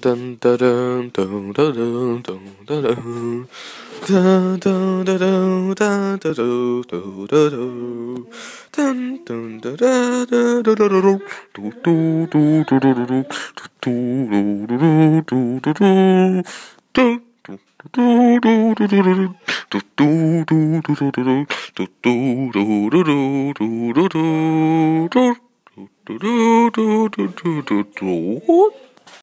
dun da dun dun da dun dun da dun da dun da dun da da do do da do dun dun da da da da da do do do do do do do do do do do do do do do do do do do